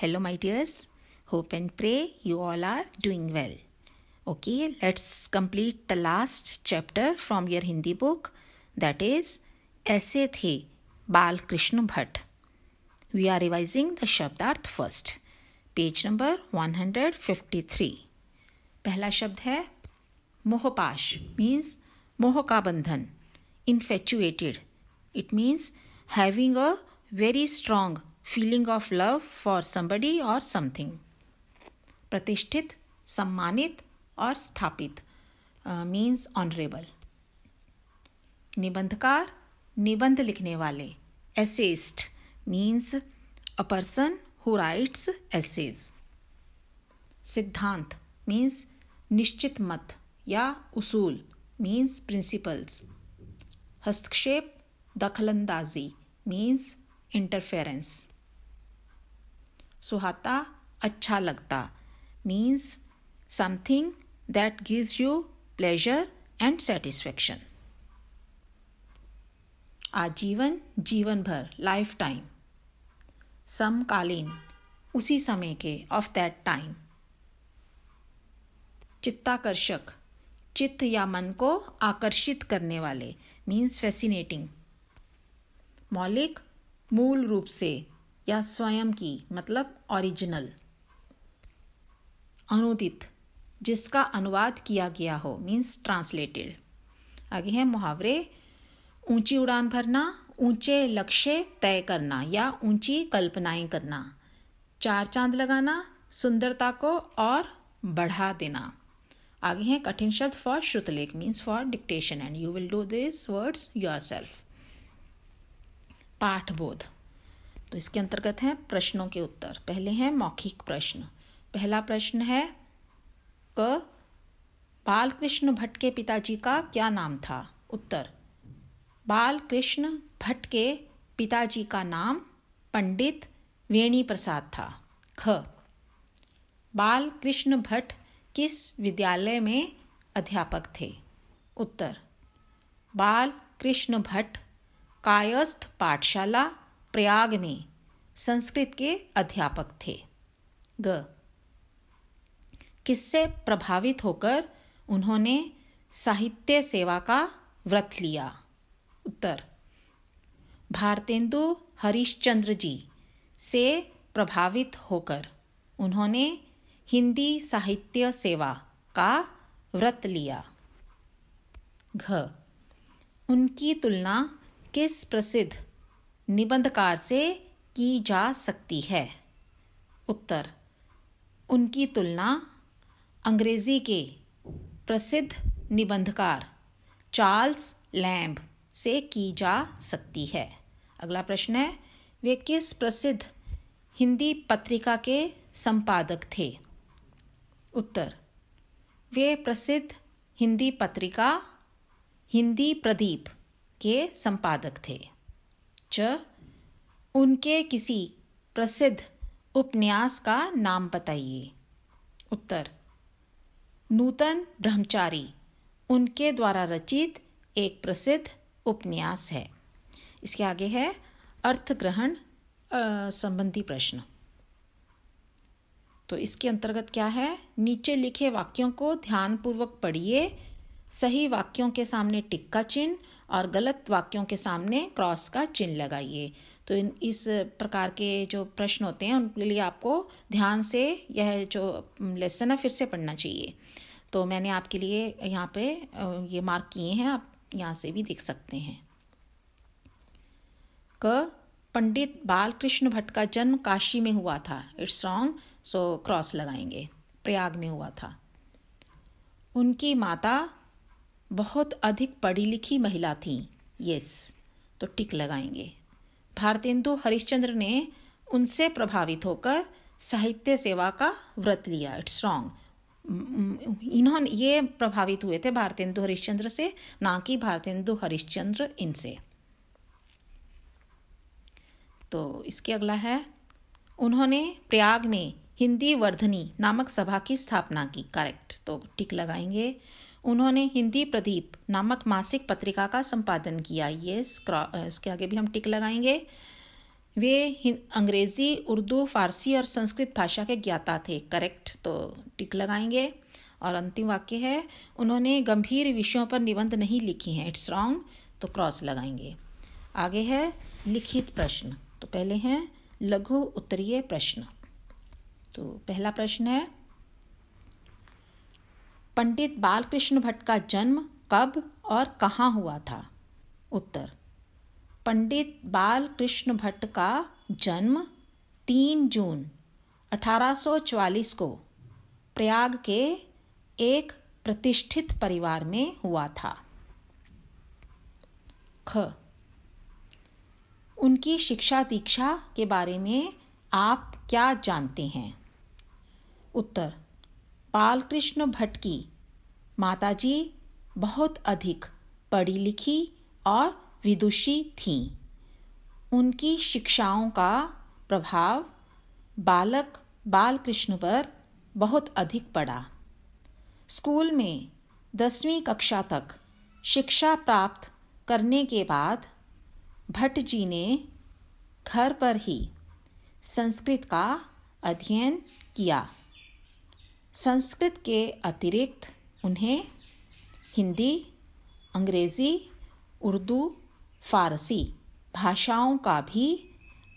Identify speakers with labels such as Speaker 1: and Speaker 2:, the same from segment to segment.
Speaker 1: Hello, my dears. Hope and pray you all are doing well. Okay, let's complete the last chapter from your Hindi book that is ऐसे थे Bal Krishna Bhatt we are revising the शब्दार्थ first page number 153 पहला शब्द है मोहपाश means मोह का बंधन infatuated it means having a very strong feeling of love for somebody और समथिंग प्रतिष्ठित सम्मानित और स्थापित मीन्स ऑनरेबल निबंधकार निबंध लिखने वाले essayist means a person who writes essays सिद्धांत मीन्स निश्चित मत या उसूल मीन्स प्रिंसिपल्स हस्तक्षेप दखलंदाजी मीन्स इंटरफेरेंस सुहाता अच्छा लगता means something that gives you pleasure and satisfaction आजीवन जीवन भर लाइफ टाइम समकालीन उसी समय के ऑफ दैट टाइम चित्ताकर्षक चित्त या मन को आकर्षित करने वाले मीन्स फैसिनेटिंग मौलिक मूल रूप से या स्वयं की मतलब ओरिजिनल अनुदित जिसका अनुवाद किया गया हो मीन्स ट्रांसलेटेड आगे हैं मुहावरे ऊंची उड़ान भरना ऊंचे लक्ष्य तय करना या ऊंची कल्पनाएं करना चार चांद लगाना सुंदरता को और बढ़ा देना आगे हैं कठिन शब्द फॉर श्रुतलेख means for dictation and you will do this words yourself पाठबोध तो इसके अंतर्गत हैं प्रश्नों के उत्तर पहले हैं मौखिक प्रश्न पहला प्रश्न है क बालकृष्ण भट्ट के पिताजी का क्या नाम था उत्तर बालकृष्ण भट्ट के पिताजी का नाम पंडित वेणी प्रसाद था ख बाल कृष्ण भट्ट किस विद्यालय में अध्यापक थे उत्तर बाल कृष्ण भट्ट कायस्थ पाठशाला प्रयाग में संस्कृत के अध्यापक थे ग किससे प्रभावित होकर उन्होंने साहित्य सेवा का व्रत लिया उत्तर भारतेंदु हरिश्चंद्र जी से प्रभावित होकर उन्होंने हिंदी साहित्य सेवा का व्रत लिया घ उनकी तुलना किस प्रसिद्ध निबंधकार से की जा सकती है उत्तर उनकी तुलना अंग्रेजी के प्रसिद्ध निबंधकार चार्ल्स लैम्ब से की जा सकती है अगला प्रश्न है वे किस प्रसिद्ध हिंदी पत्रिका के संपादक थे उत्तर वे प्रसिद्ध हिंदी पत्रिका हिंदी प्रदीप के संपादक थे च उनके किसी प्रसिद्ध उपन्यास का नाम बताइए उत्तर नूतन ब्रह्मचारी उनके द्वारा रचित एक प्रसिद्ध उपन्यास है इसके आगे है अर्थ ग्रहण संबंधी प्रश्न तो इसके अंतर्गत क्या है नीचे लिखे वाक्यों को ध्यानपूर्वक पढ़िए सही वाक्यों के सामने टिक्का चिन्ह और गलत वाक्यों के सामने क्रॉस का चिन्ह लगाइए तो इन इस प्रकार के जो प्रश्न होते हैं उनके लिए आपको ध्यान से यह जो लेसन है फिर से पढ़ना चाहिए तो मैंने आपके लिए यहाँ पे ये मार्क किए हैं आप यहाँ से भी देख सकते हैं क पंडित बालकृष्ण भट्ट का जन्म काशी में हुआ था इट्स रॉन्ग सो क्रॉस लगाएंगे प्रयाग में हुआ था उनकी माता बहुत अधिक पढ़ी लिखी महिला थीं यस तो टिक लगाएंगे भारतेंदु हरिश्चंद्र ने उनसे प्रभावित होकर साहित्य सेवा का व्रत लिया इट्स रॉन्ग इन्होंने ये प्रभावित हुए थे भारतेंदु हरिश्चंद्र से ना कि भारतेंदु हरिश्चंद्र इनसे तो इसके अगला है उन्होंने प्रयाग में हिंदी वर्धनी नामक सभा की स्थापना की करेक्ट तो टिक लगाएंगे उन्होंने हिंदी प्रदीप नामक मासिक पत्रिका का संपादन किया ये इसके आगे भी हम टिक लगाएंगे वे अंग्रेज़ी उर्दू फारसी और संस्कृत भाषा के ज्ञाता थे करेक्ट तो टिक लगाएंगे और अंतिम वाक्य है उन्होंने गंभीर विषयों पर निबंध नहीं लिखे हैं इट्स रॉन्ग तो क्रॉस लगाएंगे आगे है लिखित प्रश्न तो पहले हैं लघु उत्तरीय प्रश्न तो पहला प्रश्न है पंडित बालकृष्ण भट्ट का जन्म कब और कहाँ हुआ था उत्तर पंडित बालकृष्ण भट्ट का जन्म तीन जून 1844 को प्रयाग के एक प्रतिष्ठित परिवार में हुआ था ख उनकी शिक्षा दीक्षा के बारे में आप क्या जानते हैं उत्तर बालकृष्ण भट्ट की माताजी बहुत अधिक पढ़ी लिखी और विदुषी थीं उनकी शिक्षाओं का प्रभाव बालक बालकृष्ण पर बहुत अधिक पड़ा स्कूल में दसवीं कक्षा तक शिक्षा प्राप्त करने के बाद भट्ट जी ने घर पर ही संस्कृत का अध्ययन किया संस्कृत के अतिरिक्त उन्हें हिंदी अंग्रेज़ी उर्दू फारसी भाषाओं का भी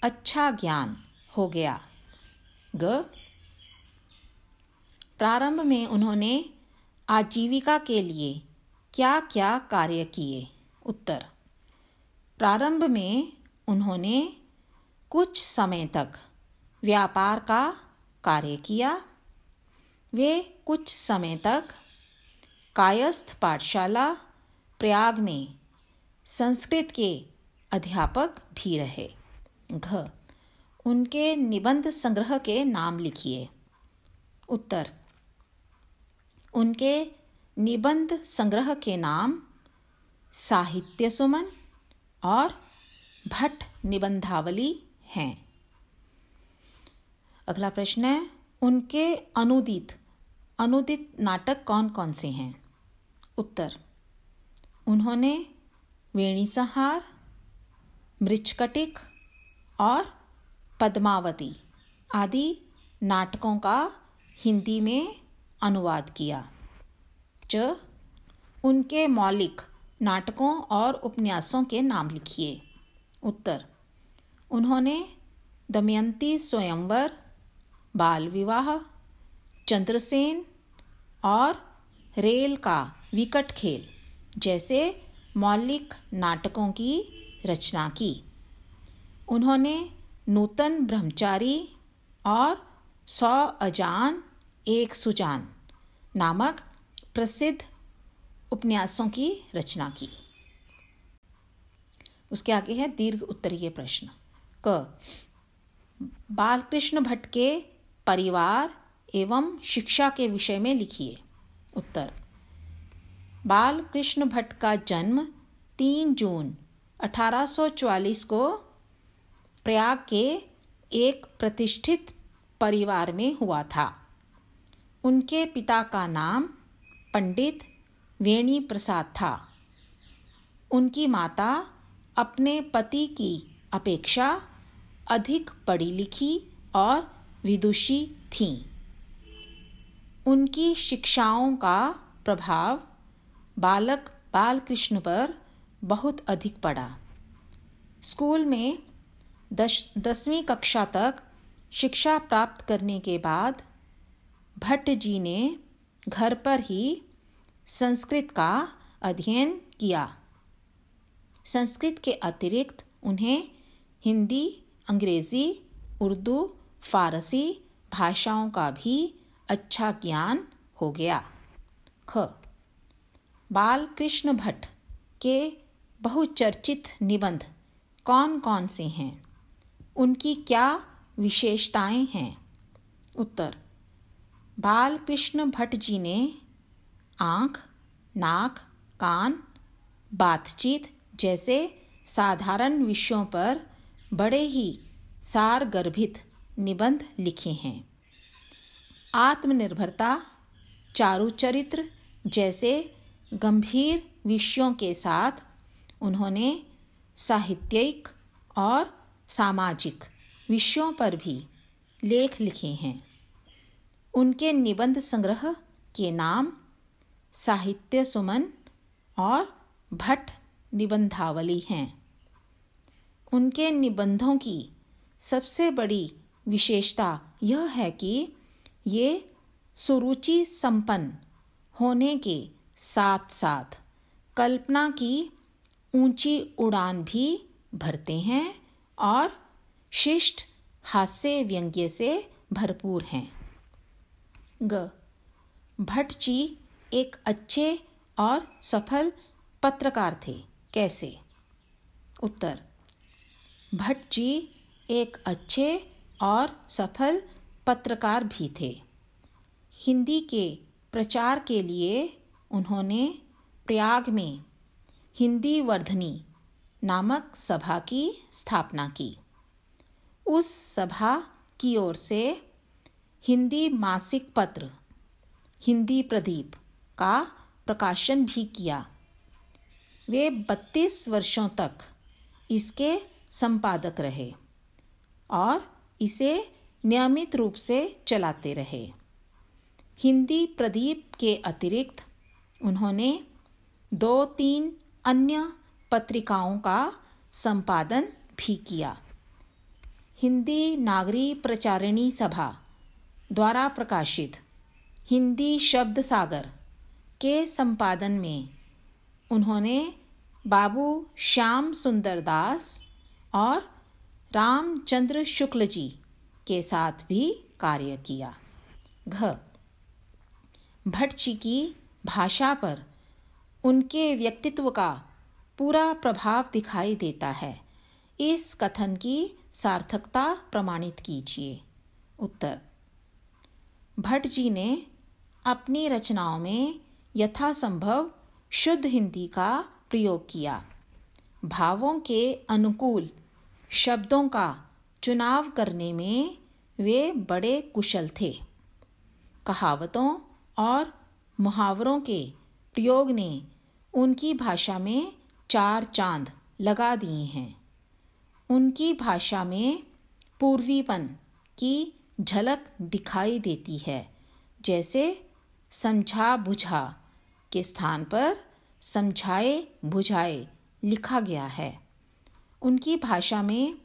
Speaker 1: अच्छा ज्ञान हो गया ग प्रारंभ में उन्होंने आजीविका के लिए क्या क्या कार्य किए उत्तर प्रारंभ में उन्होंने कुछ समय तक व्यापार का कार्य किया वे कुछ समय तक कायस्थ पाठशाला प्रयाग में संस्कृत के अध्यापक भी रहे घ उनके निबंध संग्रह के नाम लिखिए उत्तर उनके निबंध संग्रह के नाम साहित्य सुमन और भट्ट निबंधावली हैं अगला प्रश्न है उनके अनुदित अनुदित नाटक कौन कौन से हैं उत्तर उन्होंने वेणीसंहार मृचकटिक और पद्मावती आदि नाटकों का हिंदी में अनुवाद किया च उनके मौलिक नाटकों और उपन्यासों के नाम लिखिए उत्तर उन्होंने दमयंती स्वयंवर बाल विवाह चंद्रसेन और रेल का विकट खेल जैसे मौलिक नाटकों की रचना की उन्होंने नूतन ब्रह्मचारी और सौ अजान एक सुजान नामक प्रसिद्ध उपन्यासों की रचना की उसके आगे है दीर्घ उत्तरीय प्रश्न क बालकृष्ण भट्ट के परिवार एवं शिक्षा के विषय में लिखिए उत्तर बाल कृष्ण भट्ट का जन्म 3 जून 1844 को प्रयाग के एक प्रतिष्ठित परिवार में हुआ था उनके पिता का नाम पंडित वेणी प्रसाद था उनकी माता अपने पति की अपेक्षा अधिक पढ़ी लिखी और विदुषी थीं उनकी शिक्षाओं का प्रभाव बालक बाल कृष्ण पर बहुत अधिक पड़ा स्कूल में दस दसवीं कक्षा तक शिक्षा प्राप्त करने के बाद भट्ट जी ने घर पर ही संस्कृत का अध्ययन किया संस्कृत के अतिरिक्त उन्हें हिंदी अंग्रेज़ी उर्दू फारसी भाषाओं का भी अच्छा ज्ञान हो गया ख बाल कृष्ण भट्ट के बहुचर्चित निबंध कौन कौन से हैं उनकी क्या विशेषताएं हैं उत्तर बाल कृष्ण भट्ट जी ने आँख नाक कान बातचीत जैसे साधारण विषयों पर बड़े ही सार गर्भित निबंध लिखे हैं आत्मनिर्भरता चारु चरित्र जैसे गंभीर विषयों के साथ उन्होंने साहित्यिक और सामाजिक विषयों पर भी लेख लिखे हैं उनके निबंध संग्रह के नाम साहित्य सुमन और भट्ट निबंधावली हैं उनके निबंधों की सबसे बड़ी विशेषता यह है कि ये सुरुचि संपन्न होने के साथ साथ कल्पना की ऊंची उड़ान भी भरते हैं और शिष्ट हास्य व्यंग्य से भरपूर हैं ग भट्ट जी एक अच्छे और सफल पत्रकार थे कैसे उत्तर भट्ट जी एक अच्छे और सफल पत्रकार भी थे हिंदी के प्रचार के लिए उन्होंने प्रयाग में हिंदी वर्धनी नामक सभा की स्थापना की उस सभा की ओर से हिंदी मासिक पत्र हिंदी प्रदीप का प्रकाशन भी किया वे 32 वर्षों तक इसके संपादक रहे और इसे नियमित रूप से चलाते रहे हिंदी प्रदीप के अतिरिक्त उन्होंने दो तीन अन्य पत्रिकाओं का संपादन भी किया हिंदी नागरी प्रचारिणी सभा द्वारा प्रकाशित हिंदी शब्द सागर के संपादन में उन्होंने बाबू श्याम सुंदर दास और रामचंद्र शुक्ल जी के साथ भी कार्य किया घ जी की भाषा पर उनके व्यक्तित्व का पूरा प्रभाव दिखाई देता है इस कथन की सार्थकता प्रमाणित कीजिए उत्तर भट्ट जी ने अपनी रचनाओं में यथासंभव शुद्ध हिंदी का प्रयोग किया भावों के अनुकूल शब्दों का चुनाव करने में वे बड़े कुशल थे कहावतों और मुहावरों के प्रयोग ने उनकी भाषा में चार चांद लगा दिए हैं उनकी भाषा में पूर्वीपन की झलक दिखाई देती है जैसे समझा बुझा के स्थान पर समझाए बुझाए लिखा गया है उनकी भाषा में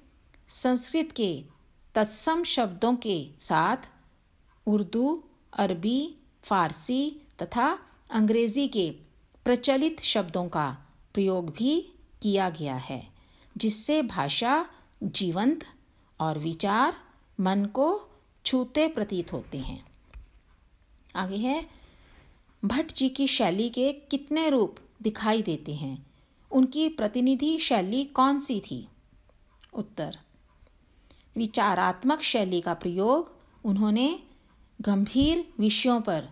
Speaker 1: संस्कृत के तत्सम शब्दों के साथ उर्दू अरबी फारसी तथा अंग्रेज़ी के प्रचलित शब्दों का प्रयोग भी किया गया है जिससे भाषा जीवंत और विचार मन को छूते प्रतीत होते हैं आगे है भट्ट जी की शैली के कितने रूप दिखाई देते हैं उनकी प्रतिनिधि शैली कौन सी थी उत्तर विचारात्मक शैली का प्रयोग उन्होंने गंभीर विषयों पर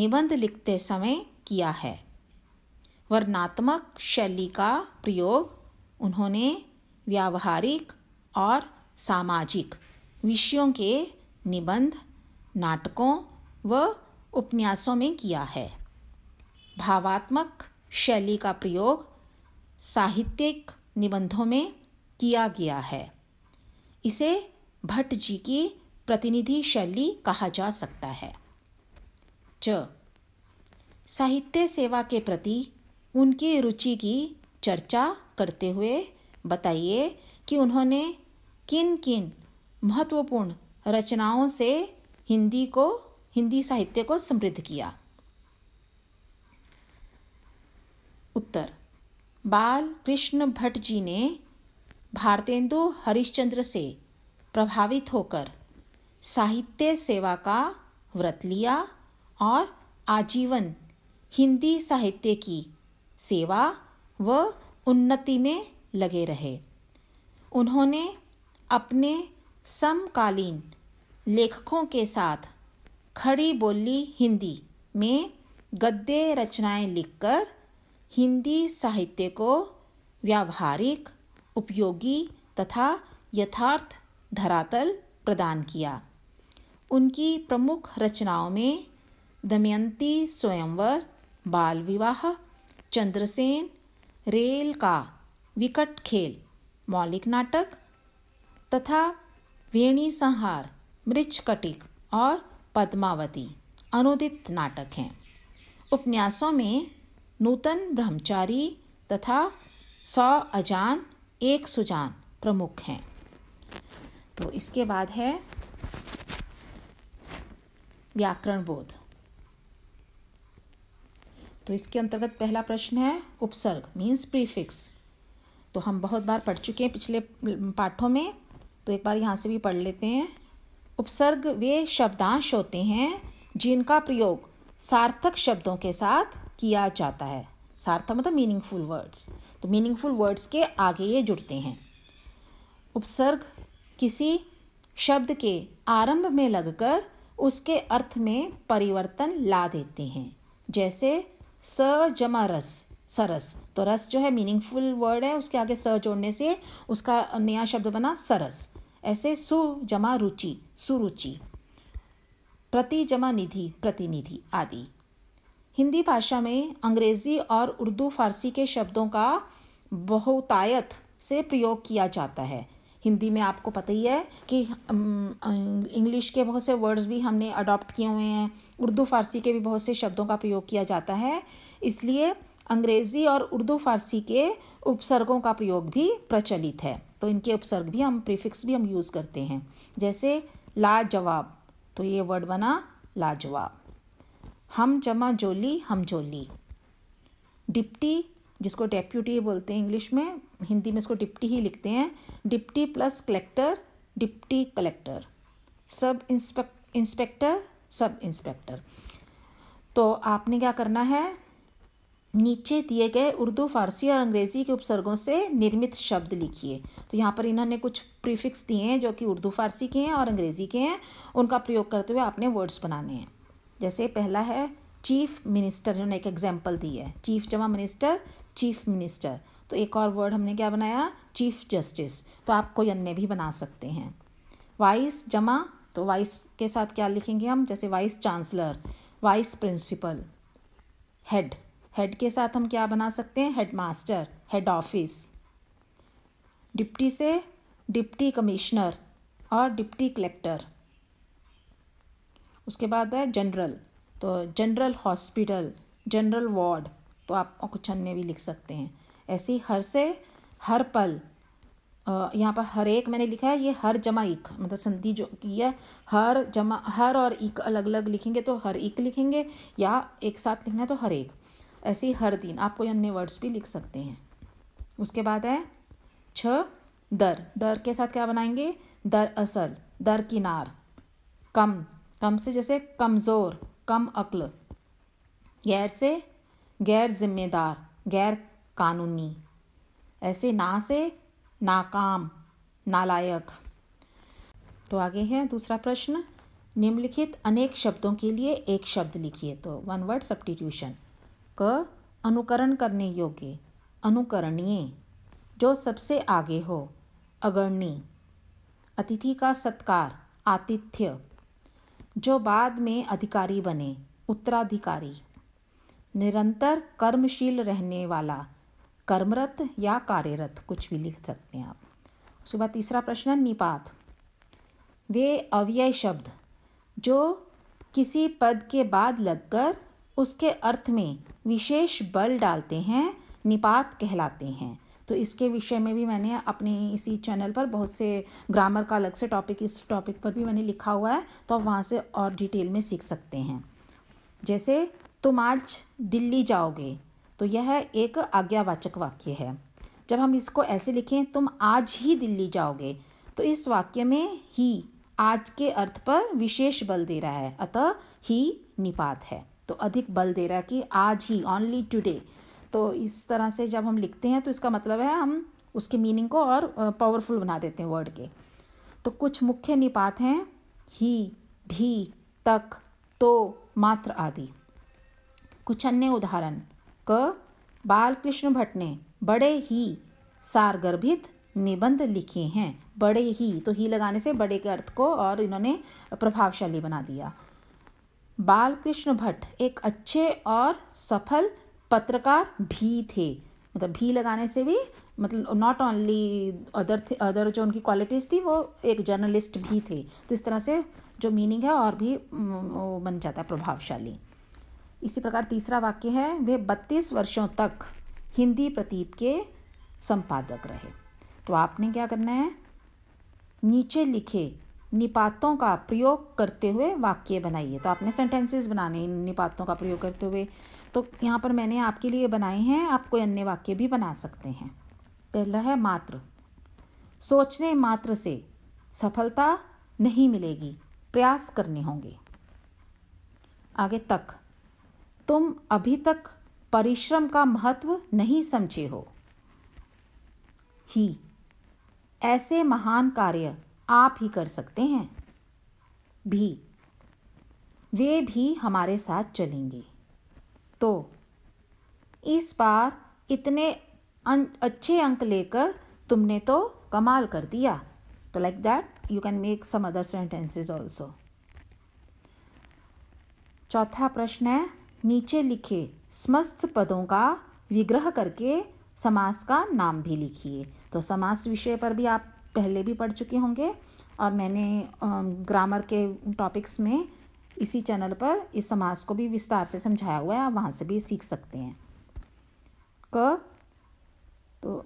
Speaker 1: निबंध लिखते समय किया है वर्णात्मक शैली का प्रयोग उन्होंने व्यावहारिक और सामाजिक विषयों के निबंध नाटकों व उपन्यासों में किया है भावात्मक शैली का प्रयोग साहित्यिक निबंधों में किया गया है इसे भट्ट जी की प्रतिनिधि शैली कहा जा सकता है च साहित्य सेवा के प्रति उनकी रुचि की चर्चा करते हुए बताइए कि उन्होंने किन किन महत्वपूर्ण रचनाओं से हिंदी को हिंदी साहित्य को समृद्ध किया उत्तर बाल कृष्ण भट्ट जी ने भारतेंदु हरिश्चंद्र से प्रभावित होकर साहित्य सेवा का व्रत लिया और आजीवन हिंदी साहित्य की सेवा व उन्नति में लगे रहे उन्होंने अपने समकालीन लेखकों के साथ खड़ी बोली हिंदी में गद्य रचनाएं लिखकर हिंदी साहित्य को व्यावहारिक उपयोगी तथा यथार्थ धरातल प्रदान किया उनकी प्रमुख रचनाओं में दमयंती स्वयंवर बाल विवाह चंद्रसेन रेल का विकट खेल मौलिक नाटक तथा वेणी संहार मृचकटिक और पद्मावती अनुदित नाटक हैं उपन्यासों में नूतन ब्रह्मचारी तथा सौ अजान एक सुजान प्रमुख हैं तो इसके बाद है व्याकरण बोध तो इसके अंतर्गत पहला प्रश्न है उपसर्ग मीन्स प्रीफिक्स तो हम बहुत बार पढ़ चुके हैं पिछले पाठों में तो एक बार यहाँ से भी पढ़ लेते हैं उपसर्ग वे शब्दांश होते हैं जिनका प्रयोग सार्थक शब्दों के साथ किया जाता है सार्थक मतलब मीनिंगफुल वर्ड्स तो मीनिंगफुल वर्ड्स के आगे ये जुड़ते हैं उपसर्ग किसी शब्द के आरंभ में लगकर उसके अर्थ में परिवर्तन ला देते हैं जैसे स जमा रस सरस तो रस जो है मीनिंगफुल वर्ड है उसके आगे स जोड़ने से उसका नया शब्द बना सरस ऐसे सु जमा रुचि सुरुचि प्रति जमा निधि प्रतिनिधि आदि हिंदी भाषा में अंग्रेज़ी और उर्दू फारसी के शब्दों का बहुतायत से प्रयोग किया जाता है हिंदी में आपको पता ही है कि अं, इंग्लिश के बहुत से वर्ड्स भी हमने अडॉप्ट किए हुए हैं उर्दू फारसी के भी बहुत से शब्दों का प्रयोग किया जाता है इसलिए अंग्रेज़ी और उर्दू फारसी के उपसर्गों का प्रयोग भी प्रचलित है तो इनके उपसर्ग भी हम प्रीफिक्स भी हम यूज़ करते हैं जैसे लाजवाब तो ये वर्ड बना लाजवाब हम जमा जोली हम जोली डिप्टी जिसको डेप्यूटी बोलते हैं इंग्लिश में हिंदी में इसको डिप्टी ही लिखते हैं deputy plus collector deputy collector sub inspect inspector sub inspector तो आपने क्या करना है नीचे दिए गए उर्दू फारसी और अंग्रेज़ी के उपसर्गों से निर्मित शब्द लिखिए तो यहाँ पर इन्होंने कुछ प्रीफिक्स दिए हैं जो कि उर्दू फारसी के हैं और अंग्रेज़ी के हैं उनका प्रयोग करते हुए आपने वर्ड्स बनाने हैं जैसे पहला है चीफ मिनिस्टर इन्होंने एक एग्जाम्पल दी है चीफ जमा मिनिस्टर चीफ मिनिस्टर तो एक और वर्ड हमने क्या बनाया चीफ जस्टिस तो आप कोई अन्य भी बना सकते हैं वाइस जमा तो वाइस के साथ क्या लिखेंगे हम जैसे vice chancellor vice principal head head के साथ हम क्या बना सकते हैं head master head office deputy से डिप्टी कमिश्नर और डिप्टी कलेक्टर उसके बाद है जनरल तो जनरल हॉस्पिटल जनरल वार्ड तो आप कुछ अन्य भी लिख सकते हैं ऐसी हर से हर पल यहाँ पर हर एक मैंने लिखा है ये हर जमा इक मतलब संधि जो की है हर जमा हर और इक अलग अलग लिखेंगे तो हर इक लिखेंगे या एक साथ लिखना है तो हर एक ऐसे हर दिन आप कोई अन्य वर्ड्स भी लिख सकते हैं उसके बाद है छ दर दर के साथ क्या बनाएंगे दर असल दर किनार कम कम से जैसे कमज़ोर कम अक्ल गैर से गैर जिम्मेदार गैर कानूनी ऐसे ना से नाकाम नालायक तो आगे है दूसरा प्रश्न निम्नलिखित अनेक शब्दों के लिए एक शब्द लिखिए तो वन वर्ड सब्टीट्यूशन क अनुकरण करने योग्य अनुकरणीय जो सबसे आगे हो अगरणी अतिथि का सत्कार आतिथ्य जो बाद में अधिकारी बने उत्तराधिकारी निरंतर कर्मशील रहने वाला कर्मरत या कार्यरत कुछ भी लिख सकते हैं आप उसके बाद तीसरा प्रश्न निपात वे अव्यय शब्द जो किसी पद के बाद लगकर उसके अर्थ में विशेष बल डालते हैं निपात कहलाते हैं तो इसके विषय में भी मैंने अपने इसी चैनल पर बहुत से ग्रामर का अलग से टॉपिक इस टॉपिक पर भी मैंने लिखा हुआ है तो आप वहाँ से और डिटेल में सीख सकते हैं जैसे तुम आज दिल्ली जाओगे तो यह एक आज्ञावाचक वाक्य है जब हम इसको ऐसे लिखें तुम आज ही दिल्ली जाओगे तो इस वाक्य में ही आज के अर्थ पर विशेष बल दे रहा है अतः ही निपात है तो अधिक बल दे रहा है कि आज ही ओनली टुडे तो इस तरह से जब हम लिखते हैं तो इसका मतलब है हम उसके मीनिंग को और पावरफुल बना देते हैं वर्ड के तो कुछ मुख्य निपात हैं ही भी तक तो मात्र आदि कुछ अन्य उदाहरण क बाल कृष्ण भट्ट ने बड़े ही सारगर्भित निबंध लिखे हैं बड़े ही तो ही लगाने से बड़े के अर्थ को और इन्होंने प्रभावशाली बना दिया बाल कृष्ण भट्ट एक अच्छे और सफल पत्रकार भी थे मतलब भी लगाने से भी मतलब नॉट ओनली अदर अदर जो उनकी क्वालिटीज़ थी वो एक जर्नलिस्ट भी थे तो इस तरह से जो मीनिंग है और भी वो बन जाता है प्रभावशाली इसी प्रकार तीसरा वाक्य है वे बत्तीस वर्षों तक हिंदी प्रतीप के संपादक रहे तो आपने क्या करना है नीचे लिखे निपातों का प्रयोग करते हुए वाक्य बनाइए तो आपने सेंटेंसेस बनाने इन निपातों का प्रयोग करते हुए तो यहाँ पर मैंने आपके लिए बनाए हैं आप कोई अन्य वाक्य भी बना सकते हैं पहला है मात्र सोचने मात्र से सफलता नहीं मिलेगी प्रयास करने होंगे आगे तक तुम अभी तक परिश्रम का महत्व नहीं समझे हो ही ऐसे महान कार्य आप ही कर सकते हैं भी वे भी हमारे साथ चलेंगे तो इस बार इतने अं-, अच्छे अंक लेकर तुमने तो कमाल कर दिया तो like that you can make some other sentences also चौथा प्रश्न है नीचे लिखे समस्त पदों का विग्रह करके समास का नाम भी लिखिए तो समास विषय पर भी आप पहले भी पढ़ चुके होंगे और मैंने ग्रामर के टॉपिक्स में इसी चैनल पर इस समास को भी विस्तार से समझाया हुआ है आप वहाँ से भी सीख सकते हैं क तो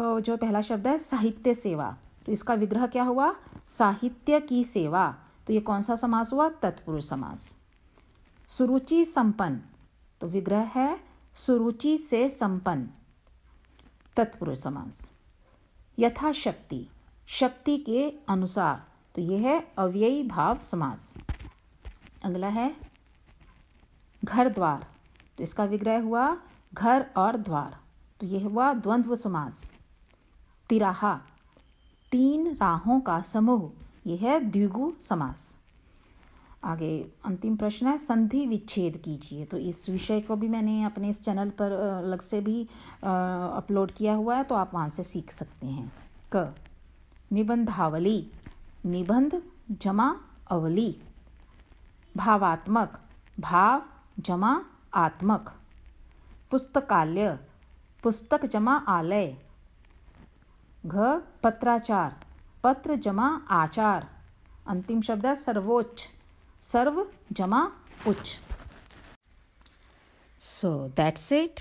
Speaker 1: क जो पहला शब्द है साहित्य सेवा तो इसका विग्रह क्या हुआ साहित्य की सेवा तो ये कौन सा समास हुआ तत्पुरुष समास सुरुचि संपन्न तो विग्रह है सुरुचि से संपन्न तत्पुरुष समास यथाशक्ति शक्ति के अनुसार तो यह है अव्ययी भाव समास अगला है घर द्वार तो इसका विग्रह हुआ घर और द्वार तो यह हुआ द्वंद्व समास तिराहा तीन राहों का समूह यह है द्विगु समास आगे अंतिम प्रश्न है संधि विच्छेद कीजिए तो इस विषय को भी मैंने अपने इस चैनल पर अलग से भी अपलोड किया हुआ है तो आप वहाँ से सीख सकते हैं क निबंधावली निबंध जमा अवली भावात्मक भाव जमा आत्मक पुस्तकालय पुस्तक जमा आलय घ पत्राचार पत्र जमा आचार अंतिम शब्द है सर्वोच्च सर्व जमा उच्च so that's it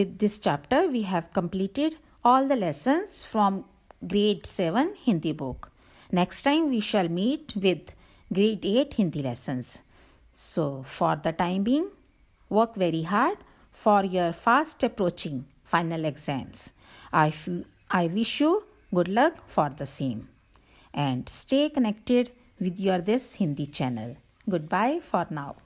Speaker 1: with this chapter we have completed all the lessons from grade 7 Hindi book. Next time we shall meet with grade 8 Hindi lessons. So, for the time being, work very hard for your fast approaching final exams. I, I wish you good luck for the same. And stay connected with your This Hindi channel. Goodbye for now.